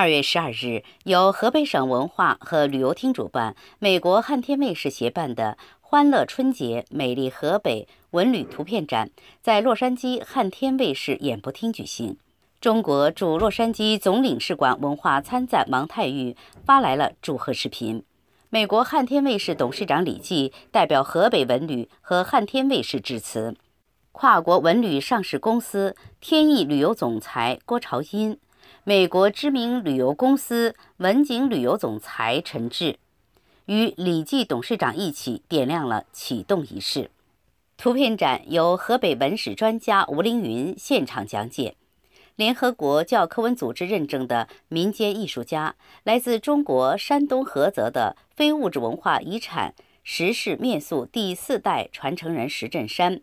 二月十二日，由河北省文化和旅游厅主办、美国汉天卫视协办的“欢乐春节·美丽河北”文旅图片展在洛杉矶汉天卫视演播厅举行。中国驻洛杉矶总领事馆文化参赞王太玉发来了祝贺视频。美国汉天卫视董事长李继代表河北文旅和汉天卫视致辞。跨国文旅上市公司天翼旅游总裁郭朝英。美国知名旅游公司文景旅游总裁陈志与李记董事长一起点亮了启动仪式。图片展由河北文史专家吴凌云现场讲解。联合国教科文组织认证的民间艺术家、来自中国山东菏泽的非物质文化遗产石氏面塑第四代传承人石振山，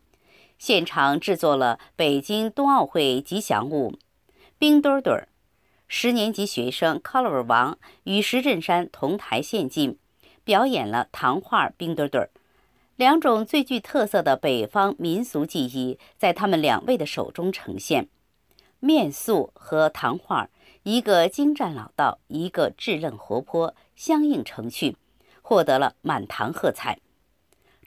现场制作了北京冬奥会吉祥物冰墩墩儿。十年级学生 Color 王与石振山同台献技，表演了糖画冰墩墩儿，两种最具特色的北方民俗技艺在他们两位的手中呈现，面塑和糖画，一个精湛老道，一个稚嫩活泼，相映成趣，获得了满堂喝彩。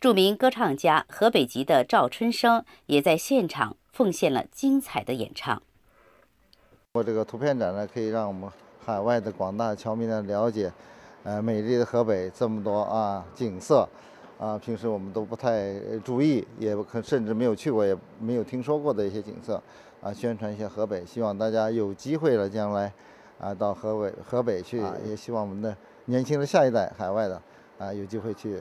著名歌唱家河北籍的赵春生也在现场奉献了精彩的演唱。我这个图片展呢，可以让我们海外的广大侨民呢了解，呃，美丽的河北这么多啊景色，啊，平时我们都不太注意，也可甚至没有去过，也没有听说过的一些景色，啊，宣传一下河北，希望大家有机会了将来，啊，到河北河北去，也希望我们的年轻的下一代海外的啊有机会去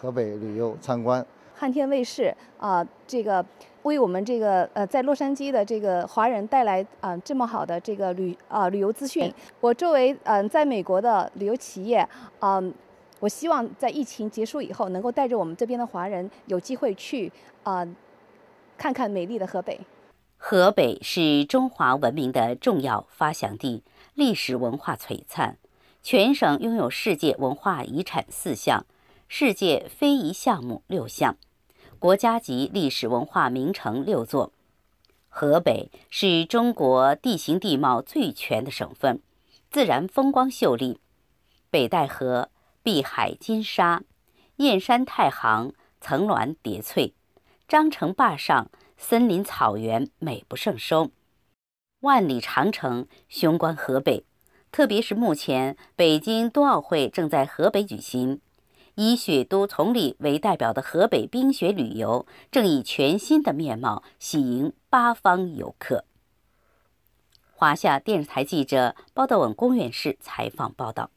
河北旅游参观。汉天卫视啊，这个为我们这个呃，在洛杉矶的这个华人带来啊这么好的这个旅啊旅游资讯。我作为嗯在美国的旅游企业，嗯，我希望在疫情结束以后，能够带着我们这边的华人有机会去啊看看美丽的河北。河北是中华文明的重要发祥地，历史文化璀璨，全省拥有世界文化遗产四项。世界非遗项目六项，国家级历史文化名城六座。河北是中国地形地貌最全的省份，自然风光秀丽。北戴河碧海金沙，燕山太行层峦叠翠，张城坝上森林草原美不胜收。万里长城雄关河北，特别是目前北京冬奥会正在河北举行。以雪都崇礼为代表的河北冰雪旅游正以全新的面貌喜迎八方游客。华夏电视台记者包道文公园市采访报道。